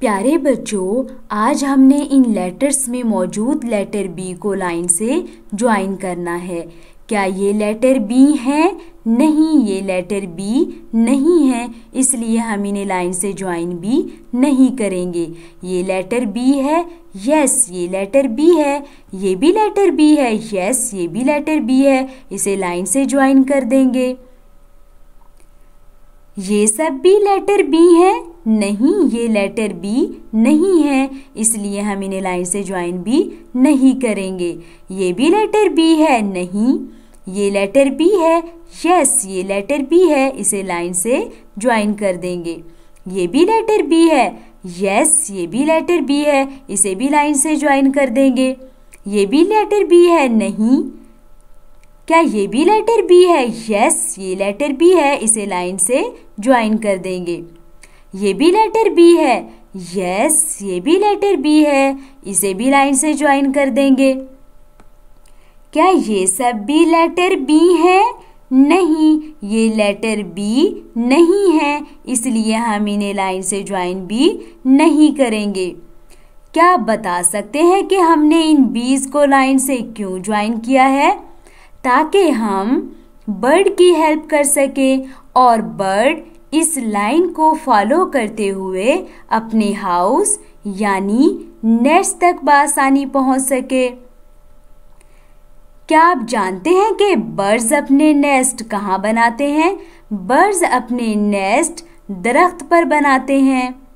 प्यारे बच्चों आज हमने इन लेटर्स में मौजूद लेटर बी को लाइन से ज्वाइन करना है क्या ये लेटर बी है नहीं ये लेटर बी नहीं है इसलिए हम इन्हें लाइन से ज्वाइन भी नहीं करेंगे ये लेटर बी है यस ये लेटर बी है ये भी लेटर बी है यस ये भी लेटर बी है इसे लाइन से ज्वाइन कर देंगे ये सब भी लेटर बी हैं नहीं ये लेटर बी नहीं है इसलिए हम इन्हें लाइन से ज्वाइन भी नहीं करेंगे ये भी लेटर बी है नहीं ये लेटर बी है यस ये लेटर बी है इसे लाइन से ज्वाइन कर देंगे ये भी लेटर बी है यस ये भी लेटर बी है इसे भी लाइन से ज्वाइन कर देंगे ये भी लेटर बी है नहीं क्या ये भी लेटर बी है यस ये लेटर बी है इसे लाइन से ज्वाइन कर देंगे ये भी लेटर बी है यस ये भी लेटर बी है इसे भी लाइन से ज्वाइन कर देंगे क्या ये सब भी लेटर बी है नहीं ये लेटर बी नहीं है इसलिए हम इन्हें लाइन से ज्वाइन भी नहीं करेंगे क्या आप बता सकते हैं कि हमने इन बीज को लाइन से क्यों ज्वाइन किया है ताकि हम बर्ड की हेल्प कर सकें और बर्ड इस लाइन को फॉलो करते हुए अपने हाउस यानी नेस्ट तक बासानी पहुंच सके क्या आप जानते हैं कि बर्ड्स अपने नेस्ट कहाँ बनाते हैं बर्ड्स अपने नेस्ट दरख्त पर बनाते हैं